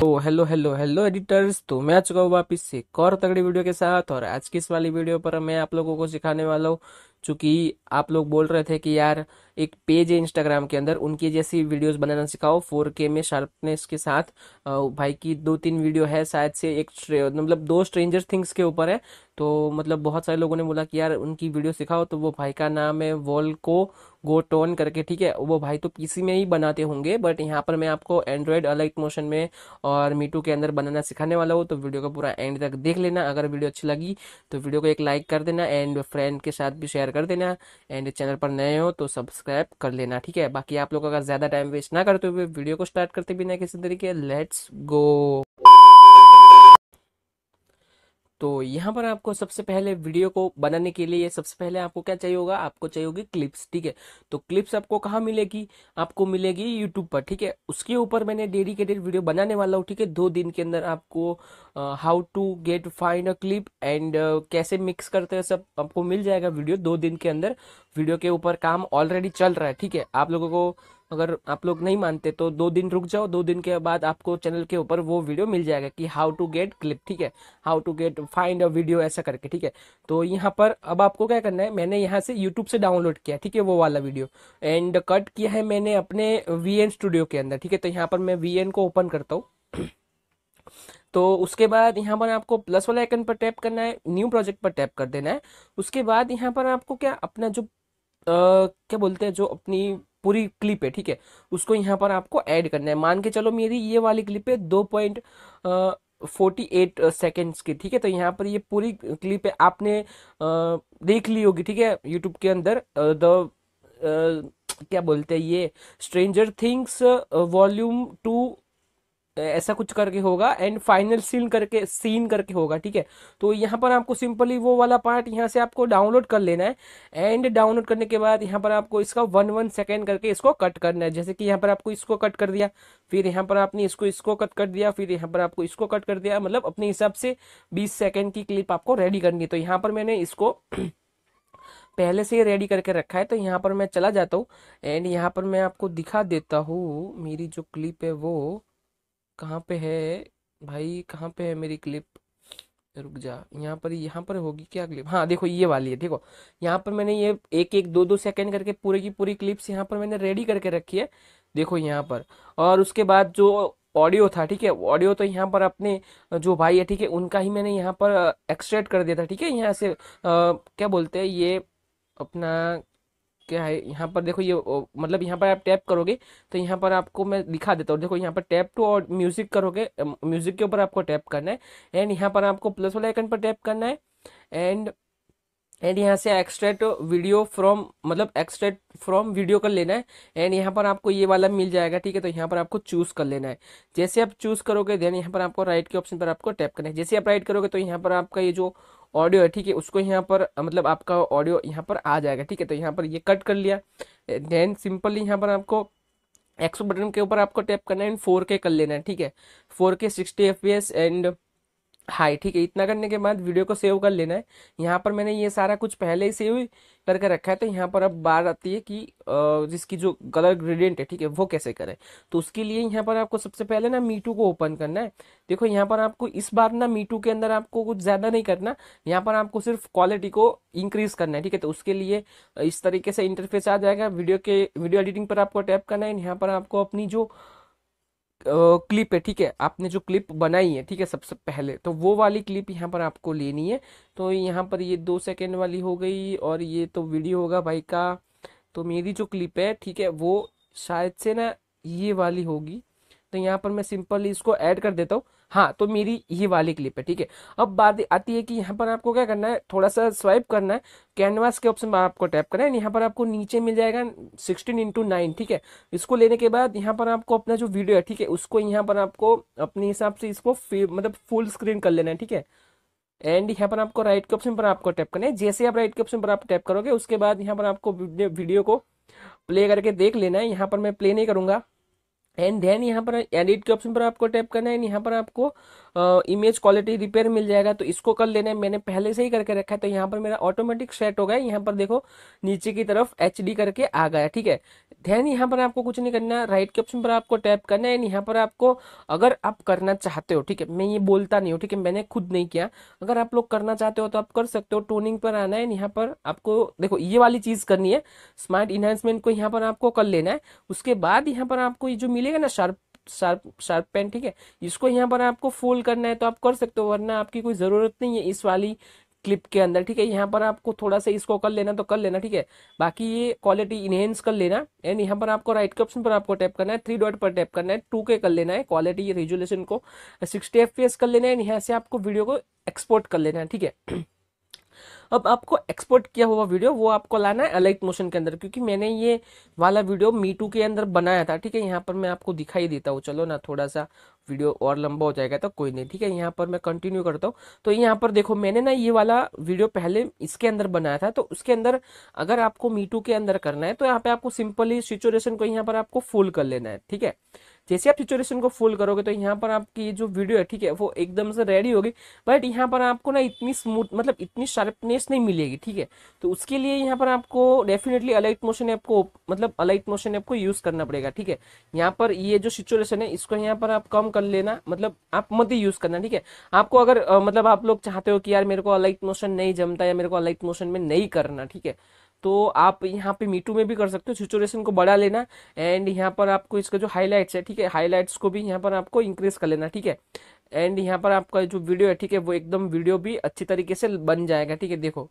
तो hello hello hello editors तो मैं आ चुका हूँ वापिस से और तगड़ी वीडियो के साथ और आज की इस वाली वीडियो पर मैं आप लोगों को सिखाने वाला हूँ चूंकि आप लोग बोल रहे थे कि यार एक पेज है इंस्टाग्राम के अंदर उनकी जैसी वीडियोस बनाना सिखाओ फोर के में शार्पनेस के साथ भाई की दो तीन वीडियो है शायद से एक मतलब दो स्ट्रेंजर थिंग्स के ऊपर है तो मतलब बहुत सारे लोगों ने बोला कि यार उनकी वीडियो सिखाओ तो वो भाई का नाम है वॉल को गो टोन करके ठीक है वो भाई तो पीसी में ही बनाते होंगे बट यहाँ पर मैं आपको एंड्रॉयड अलग मोशन में और मीटू के अंदर बनाना सिखाने वाला हूँ तो वीडियो का पूरा एंड तक देख लेना अगर वीडियो अच्छी लगी तो वीडियो को एक लाइक कर देना एंड फ्रेंड के साथ भी शेयर कर देना एंड चैनल पर नए हो तो सब्सक्राइब सब्सक्राइब कर लेना ठीक है बाकी आप लोग अगर ज्यादा टाइम वेस्ट ना करते हुए वीडियो को स्टार्ट करते बिना किसी तरीके लेट्स गो तो यहाँ पर आपको सबसे पहले वीडियो को बनाने के लिए सबसे पहले आपको क्या चाहिए होगा आपको चाहिए होगी क्लिप्स ठीक है तो क्लिप्स आपको कहाँ मिलेगी आपको मिलेगी यूट्यूब पर ठीक है उसके ऊपर मैंने डेडिकेटेड वीडियो बनाने वाला हूँ ठीक है दो दिन के अंदर आपको how to get find a clip and कैसे मिक्स करते हैं सब आपको मिल जाएगा वीडियो दो दिन के अंदर वीडियो के ऊपर काम ऑलरेडी चल रहा है ठीक है आप लोगों को अगर आप लोग नहीं मानते तो दो दिन रुक जाओ दो दिन के बाद आपको चैनल के ऊपर वो वीडियो मिल जाएगा कि हाउ टू गेट क्लिप ठीक है how to get find a video ऐसा करके ठीक है तो यहाँ पर अब आपको क्या करना है मैंने यहाँ से यूट्यूब से डाउनलोड किया ठीक है वो वाला वीडियो एंड कट किया है मैंने अपने वी स्टूडियो के अंदर ठीक है तो यहाँ पर मैं वी को ओपन करता हूँ तो उसके बाद यहाँ पर आपको प्लस वाला आइकन पर टैप करना है न्यू प्रोजेक्ट पर टैप कर देना है उसके बाद यहाँ पर आपको क्या अपना जो आ, क्या बोलते हैं जो अपनी पूरी क्लिप है ठीक है उसको यहाँ पर आपको ऐड करना है मान के चलो मेरी ये वाली क्लिप है दो पॉइंट फोर्टी एट सेकेंड्स की ठीक है तो यहाँ पर ये पूरी क्लिप है आपने देख ली होगी ठीक है यूट्यूब के अंदर द क्या बोलते हैं ये स्ट्रेंजर थिंग्स वॉल्यूम टू ऐसा कुछ करके होगा एंड फाइनल सीन करके सीन करके होगा ठीक है तो यहाँ पर आपको सिंपली वो वाला पार्ट यहाँ से आपको डाउनलोड कर लेना है एंड डाउनलोड करने के बाद यहाँ पर आपको इसका वन वन सेकेंड करके इसको कट करना है जैसे कि यहाँ पर आपको इसको कट कर दिया फिर यहाँ पर आपने इसको इसको कट कर दिया फिर यहाँ पर आपको इसको कट कर दिया मतलब अपने हिसाब से बीस सेकेंड की क्लिप आपको रेडी करनी है तो यहाँ पर मैंने इसको पहले से ही रेडी करके रखा है तो यहाँ पर मैं चला जाता हूँ एंड यहाँ पर मैं आपको दिखा देता हूँ मेरी जो क्लिप है वो कहाँ पे है भाई कहाँ पे है मेरी क्लिप रुक जा यहाँ पर यहाँ पर होगी क्या क्लिप हाँ देखो ये वाली है देखो यहाँ पर मैंने ये एक एक दो दो सेकंड करके पूरे की पूरी क्लिप्स यहाँ पर मैंने रेडी करके रखी है देखो यहाँ पर और उसके बाद जो ऑडियो था ठीक है ऑडियो तो यहाँ पर अपने जो भाई है ठीक है उनका ही मैंने यहाँ पर एक्सट्रैक्ट कर दिया था ठीक है यहाँ से आ, क्या बोलते हैं ये अपना क्या है यहाँ पर देखो ये मतलब यहाँ पर आप टैप करोगे तो यहाँ पर आपको मैं दिखा देता हूँ देखो यहाँ पर टैप टू और म्यूजिक करोगे म्यूजिक के ऊपर आपको टैप करना है एंड यहाँ पर आपको प्लस वाले आइकन पर टैप करना है एंड एंड यहाँ से एक्सट्रैक्ट वीडियो फ्रॉम मतलब एक्सट्रैक्ट फ्रॉम वीडियो कर लेना है एंड यहाँ पर आपको ये वाला मिल जाएगा ठीक है तो यहाँ पर आपको चूज कर लेना है जैसे आप चूज करोगे देन यहाँ पर आपको राइट के ऑप्शन पर आपको टैप करना है जैसे आप राइट करोगे तो यहाँ पर आपका ये जो ऑडियो है ठीक है उसको यहाँ पर मतलब आपका ऑडियो यहाँ पर आ जाएगा ठीक है तो यहाँ पर ये कट कर लिया देन सिंपली यहाँ पर आपको एक्सो बटन के ऊपर आपको टैप करना है एंड फोर के कर लेना है ठीक है फोर के सिक्सटी एफ एंड हाई ठीक है इतना करने के बाद वीडियो को सेव कर लेना है यहाँ पर मैंने ये सारा कुछ पहले ही सेव करके रखा है तो यहाँ पर अब बात आती है कि जिसकी जो कलर ग्रेडियंट है ठीक है वो कैसे करें तो उसके लिए यहाँ पर आपको सबसे पहले ना मीटू को ओपन करना है देखो यहाँ पर आपको इस बार ना मीटू के अंदर आपको कुछ ज़्यादा नहीं करना यहाँ पर आपको सिर्फ क्वालिटी को इंक्रीज करना है ठीक है तो उसके लिए इस तरीके से इंटरफेस आ जाएगा वीडियो के वीडियो एडिटिंग पर आपको टैप करना है यहाँ पर आपको अपनी जो क्लिप है ठीक है आपने जो क्लिप बनाई है ठीक है सबसे सब पहले तो वो वाली क्लिप यहाँ पर आपको लेनी है तो यहाँ पर ये दो सेकेंड वाली हो गई और ये तो वीडियो होगा भाई का तो मेरी जो क्लिप है ठीक है वो शायद से ना ये वाली होगी तो यहाँ पर मैं सिंपली इसको ऐड कर देता हूँ हाँ तो मेरी ये वाली क्लिप है ठीक है अब बात आती है कि यहाँ पर आपको क्या करना है थोड़ा सा स्वाइप करना है कैनवास के ऑप्शन पर आपको टैप करना है यहाँ पर आपको नीचे मिल जाएगा सिक्सटीन इंटू नाइन ठीक है इसको लेने के बाद यहाँ पर आपको अपना जो वीडियो है ठीक है उसको यहाँ पर आपको अपने हिसाब से इसको मतलब फुल स्क्रीन कर लेना है ठीक है एंड यहाँ पर आपको राइट के ऑप्शन पर आपको टैप करना है जैसे आप राइट के ऑप्शन पर आप टैप करोगे उसके बाद यहाँ पर आपको वीडियो को प्ले करके देख लेना है यहाँ पर मैं प्ले नहीं करूँगा एंड देन यहाँ पर एडिट के ऑप्शन पर आपको टैप करना है यहाँ पर आपको इमेज क्वालिटी रिपेयर मिल जाएगा तो इसको कर लेना है मैंने पहले से ही करके रखा है तो यहाँ पर मेरा ऑटोमेटिक सेट हो गया यहाँ पर देखो नीचे की तरफ एच करके आ गया ठीक है देन यहाँ पर आपको कुछ नहीं करना है राइट के ऑप्शन पर आपको टैप करना है यहाँ पर आपको अगर आप करना चाहते हो ठीक है मैं ये बोलता नहीं हूँ ठीक है मैंने खुद नहीं किया अगर आप लोग करना चाहते हो तो आप कर सकते हो टोनिंग पर आना है यहाँ पर आपको देखो ये वाली चीज़ करनी है स्मार्ट इन्हांसमेंट को यहाँ पर आपको कर लेना है उसके बाद यहाँ पर आपको ये जो मिले मिलेगा ना शार्प शार्प शार्प पेन ठीक है इसको यहाँ पर आपको फोल्ड करना है तो आप कर सकते हो वरना आपकी कोई ज़रूरत नहीं है इस वाली क्लिप के अंदर ठीक है यहाँ पर आपको थोड़ा सा इसको कर लेना तो कर लेना ठीक है बाकी ये क्वालिटी इनहेंस कर लेना एंड यहाँ पर आपको राइट के ऑप्शन पर आपको टैप करना है थ्री डॉट पर टैप करना है टू के कर लेना है क्वालिटी रेजुलेशन को सिक्सटी एफ कर लेना है यहाँ से आपको वीडियो को एक्सपोर्ट कर लेना है ठीक है अब आपको एक्सपोर्ट किया हुआ वीडियो वो आपको लाना है अलाइट मोशन के अंदर क्योंकि मैंने ये वाला वीडियो मीटू के अंदर बनाया था ठीक है यहाँ पर मैं आपको दिखाई देता हूँ चलो ना थोड़ा सा वीडियो और लंबा हो जाएगा तो कोई नहीं ठीक है यहाँ पर मैं कंटिन्यू करता हूँ तो यहाँ पर देखो मैंने ना ये वाला वीडियो पहले इसके अंदर बनाया था तो उसके अंदर अगर आपको मीटू के अंदर करना है तो यहाँ पे आपको सिंपली सिचुएशन को यहाँ पर आपको फुल कर लेना है ठीक है जैसे आप सिचुएशन को फुल करोगे तो यहाँ पर आपकी जो वीडियो है ठीक है वो एकदम से रेडी होगी बट यहाँ पर आपको ना इतनी स्मूथ मतलब इतनी शार्पनेस नहीं मिलेगी ठीक है तो उसके लिए यहाँ पर आपको डेफिनेटली अलाइट मोशन ऐप को मतलब अलाइट मोशन ऐप को यूज़ करना पड़ेगा ठीक है यहाँ पर ये जो सिचुएशन है इसको यहाँ पर आप कम कर लेना मतलब आप मत ही यूज़ करना ठीक है आपको अगर मतलब आप लोग चाहते हो कि यार मेरे को अलाइट मोशन नहीं जमता या मेरे को अलाइट मोशन में नहीं करना ठीक है तो आप यहाँ पे मीटू में भी कर सकते हो सिचुएशन को बढ़ा लेना एंड यहाँ पर आपको इसका जो हाईलाइट्स है ठीक है हाईलाइट्स को भी यहाँ पर आपको इंक्रीज कर लेना ठीक है एंड यहाँ पर आपका जो वीडियो है ठीक है वो एकदम वीडियो भी अच्छी तरीके से बन जाएगा ठीक है देखो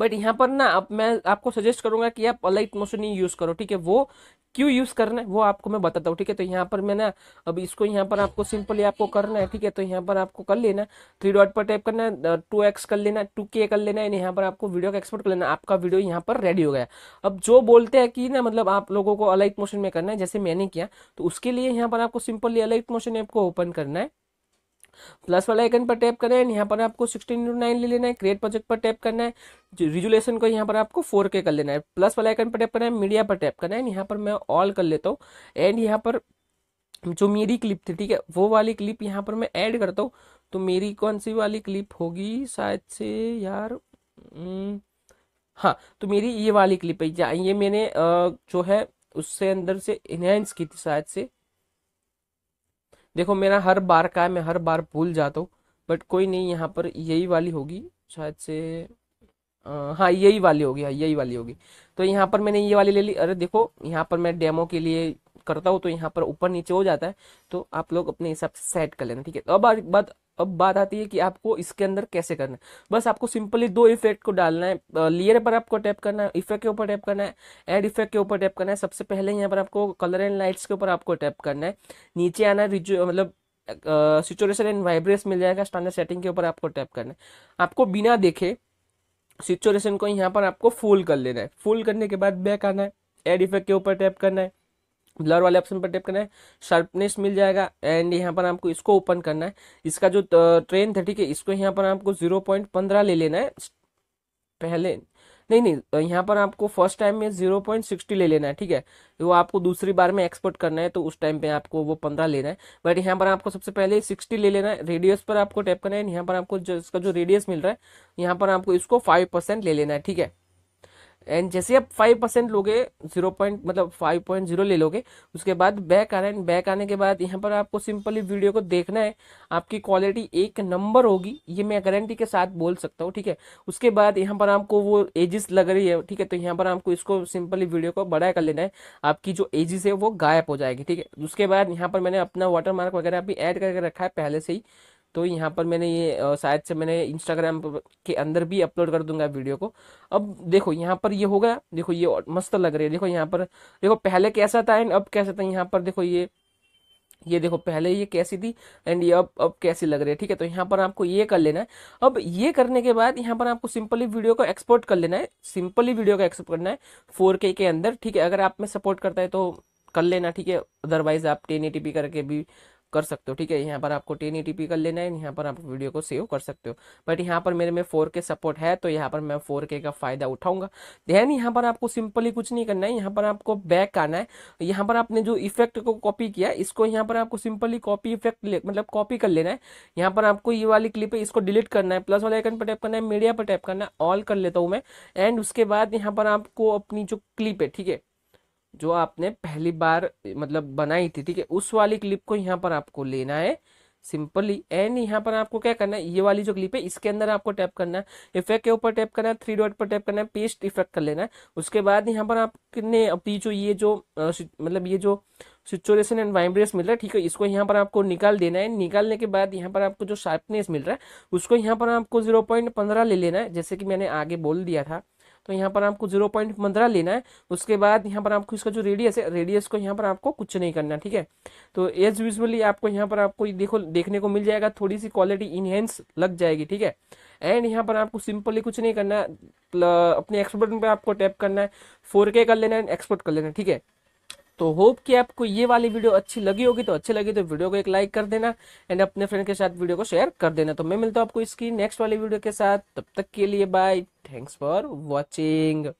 बट यहाँ पर ना अब आप मैं आपको सजेस्ट करूंगा कि आप अलाइट मोशन ही यूज़ करो ठीक है वो क्यों यूज़ करना है वो आपको मैं बताता हूँ ठीक है तो यहाँ पर मैं ना अब इसको यहाँ पर आपको सिंपली आपको करना है ठीक है तो यहाँ पर आपको कर लेना थ्री डॉट पर टाइप करना है टू एक्स कर लेना टू के कर लेना है यहाँ पर आपको वीडियो का एक्सपोर्ट कर लेना आपका वीडियो यहाँ पर रेडी हो गया अब जो बोलते हैं कि ना मतलब आप लोगों को अलाइट मोशन में करना है जैसे मैंने किया तो उसके लिए यहाँ पर आपको सिंपली अलाइट मोशन ऐप को ओपन करना है प्लस वाला आइकन पर टैप करें यहाँ पर आपको सिक्सटीन इंटू नाइन ले लेना है क्रिएट प्रोजेक्ट पर टैप करना है रिजुलेशन को यहाँ पर आपको फोर के कर लेना है प्लस वाला आइकन पर टैप करना है मीडिया पर टैप करना है यहाँ पर मैं ऑल कर लेता हूँ एंड यहाँ पर जो मेरी क्लिप थी ठीक है वो वाली क्लिप यहाँ पर मैं ऐड करता हूँ तो मेरी कौन सी वाली क्लिप होगी शायद से यार हम्म, हाँ तो मेरी ये वाली क्लिप है ये मैंने जो है उससे अंदर से इनहेंस की थी शायद से देखो मेरा हर बार का है मैं हर बार भूल जाता हूँ बट कोई नहीं यहाँ पर यही वाली होगी शायद से आ, हाँ यही वाली होगी हाँ यही वाली होगी तो यहाँ पर मैंने ये वाली ले ली अरे देखो यहाँ पर मैं डेमो के लिए करता हूँ तो यहाँ पर ऊपर नीचे हो जाता है तो आप लोग अपने हिसाब से सेट कर लेना ठीक है तो अब बात अब बात आती है कि आपको इसके अंदर कैसे करना है बस आपको सिंपली दो इफेक्ट को डालना है लेयर पर आपको टैप करना है इफेक्ट के ऊपर टैप करना है एड इफेक्ट के ऊपर टैप करना है सबसे पहले यहाँ पर आपको कलर एंड लाइट्स के ऊपर आपको टैप करना है नीचे आना है मतलब सिचुएशन एंड वाइब्रेस मिल जाएगा स्टैंडर्ड सेटिंग के ऊपर आपको टैप करना है आपको बिना देखे सिचुएशन को यहाँ पर आपको फुल कर लेना है फुल करने के बाद बैक आना है एड इफेक्ट के ऊपर टैप करना है ब्लर वाले ऑप्शन पर टैप करना है शार्पनेस मिल जाएगा एंड यहाँ पर आपको इसको ओपन करना है इसका जो ट्रेन था ठीक है इसको यहाँ पर आपको जीरो पॉइंट पंद्रह ले लेना है पहले नहीं नहीं यहाँ पर आपको फर्स्ट टाइम में जीरो पॉइंट सिक्सटी ले लेना है ठीक है वो आपको दूसरी बार में एक्सपोर्ट करना है तो उस टाइम पे आपको वो पंद्रह लेना है बट यहाँ पर आपको सबसे पहले सिक्सटी ले लेना है रेडियस पर आपको टैप करना है यहाँ पर आपको जो इसका जो रेडियस मिल रहा है यहाँ पर आपको इसको फाइव परसेंट ले लेना है ठीक है एंड जैसे आप फाइव परसेंट लोगे जीरो पॉइंट मतलब फाइव पॉइंट जीरो ले लोगे उसके बाद बैक आ रहा है बैक आने के बाद यहाँ पर आपको सिंपली वीडियो को देखना है आपकी क्वालिटी एक नंबर होगी ये मैं गारंटी के साथ बोल सकता हूँ ठीक है उसके बाद यहाँ पर आपको वो एजिस लग रही है ठीक है तो यहाँ पर आपको इसको सिंपली वीडियो को बड़ा कर लेना है आपकी जो एजिस है वो गायब हो जाएगी ठीक है उसके बाद यहाँ पर मैंने अपना वाटर मार्क वगैरह भी ऐड करके रखा है पहले से ही तो यहाँ पर मैंने ये शायद से मैंने इंस्टाग्राम के अंदर भी अपलोड कर दूंगा वीडियो को अब देखो यहाँ पर ये हो गया देखो ये मस्त लग रही है देखो यहाँ पर देखो पहले कैसा था एंड अब कैसा था यहाँ पर देखो ये ये देखो पहले ये कैसी थी एंड ये अब अब कैसी लग रही है ठीक है तो यहाँ पर आपको ये कर लेना है अब ये करने के बाद यहाँ पर आपको सिंपली वीडियो को एक्सपोर्ट कर लेना है सिंपली वीडियो को एक्सपोर्ट करना है फोर के अंदर ठीक है अगर आप में सपोर्ट करता है तो कर लेना ठीक है अदरवाइज आप टेन ए करके भी कर सकते हो ठीक है यहाँ पर आपको टेन ई कर लेना है यहाँ पर आप वीडियो को सेव कर सकते हो बट यहाँ पर मेरे में फोर सपोर्ट है तो यहाँ पर मैं फोर के का फ़ायदा उठाऊंगा देन यहाँ पर आपको सिंपली कुछ नहीं करना है यहाँ पर आपको बैक आना है यहाँ पर आपने जो इफेक्ट को कॉपी किया इसको यहाँ पर आपको सिंपली कॉपी इफेक्ट मतलब कॉपी कर लेना है यहाँ पर आपको ये वाली क्लिप है इसको डिलीट करना है प्लस वाले आइकन पर टैप करना है मीडिया पर टैप करना है ऑल कर लेता हूँ मैं एंड उसके बाद यहाँ पर आपको अपनी जो क्लिप है ठीक है जो आपने पहली बार मतलब बनाई थी ठीक है उस वाली क्लिप को यहाँ पर आपको लेना है सिंपली एंड यहाँ पर आपको क्या करना है ये वाली जो क्लिप है इसके अंदर आपको टैप करना है इफेक्ट के ऊपर टैप करना है थ्री डॉट पर टैप करना है पेस्ट इफेक्ट कर लेना है उसके बाद यहाँ पर आपने अपनी जो ये जो मतलब ये जो सिचुएशन एंड वाइब्रेस मिल रहा है ठीक है इसको यहाँ पर आपको निकाल देना है निकालने के बाद यहाँ पर आपको जो शार्पनेस मिल रहा है उसको यहाँ पर आपको जीरो पॉइंट पंद्रह ले लेना है जैसे कि मैंने आगे बोल दिया था तो यहाँ पर आपको जीरो पॉइंट पंद्रह लेना है उसके बाद यहाँ पर आपको इसका जो रेडियस है रेडियस को यहाँ पर आपको कुछ नहीं करना ठीक है तो एज यूजली आपको यहाँ पर आपको देखो देखने को मिल जाएगा थोड़ी सी क्वालिटी इनहेंस लग जाएगी ठीक है एंड यहाँ पर आपको सिंपली कुछ नहीं करना अपने एक्सपोर्ट पर आपको टैप करना है फोर के कर लेना है एक्सपोर्ट कर लेना है ठीक है तो होप कि आपको ये वाली वीडियो अच्छी लगी होगी तो अच्छी लगी तो वीडियो को एक लाइक कर देना एंड अपने फ्रेंड के साथ वीडियो को शेयर कर देना तो मैं मिलता हूँ आपको इसकी नेक्स्ट वाली वीडियो के साथ तब तक के लिए बाय थैंक्स फॉर वॉचिंग